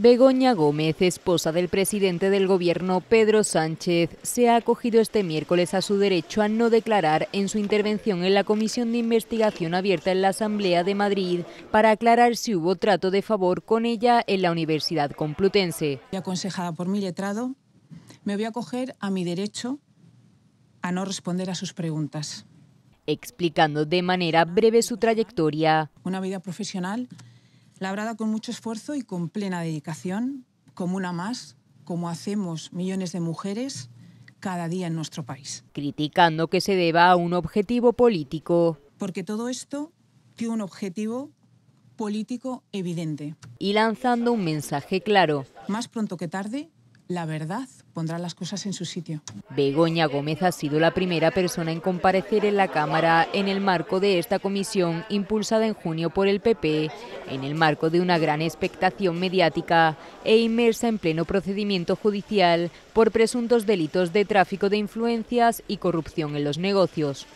Begoña Gómez, esposa del presidente del gobierno Pedro Sánchez, se ha acogido este miércoles a su derecho a no declarar en su intervención en la comisión de investigación abierta en la Asamblea de Madrid para aclarar si hubo trato de favor con ella en la Universidad Complutense. Aconsejada por mi letrado, me voy a acoger a mi derecho a no responder a sus preguntas. Explicando de manera breve su trayectoria. Una vida profesional labrada con mucho esfuerzo y con plena dedicación, como una más, como hacemos millones de mujeres cada día en nuestro país. Criticando que se deba a un objetivo político. Porque todo esto tiene un objetivo político evidente. Y lanzando un mensaje claro. Más pronto que tarde, la verdad pondrá las cosas en su sitio. Begoña Gómez ha sido la primera persona en comparecer en la Cámara en el marco de esta comisión impulsada en junio por el PP, en el marco de una gran expectación mediática e inmersa en pleno procedimiento judicial por presuntos delitos de tráfico de influencias y corrupción en los negocios.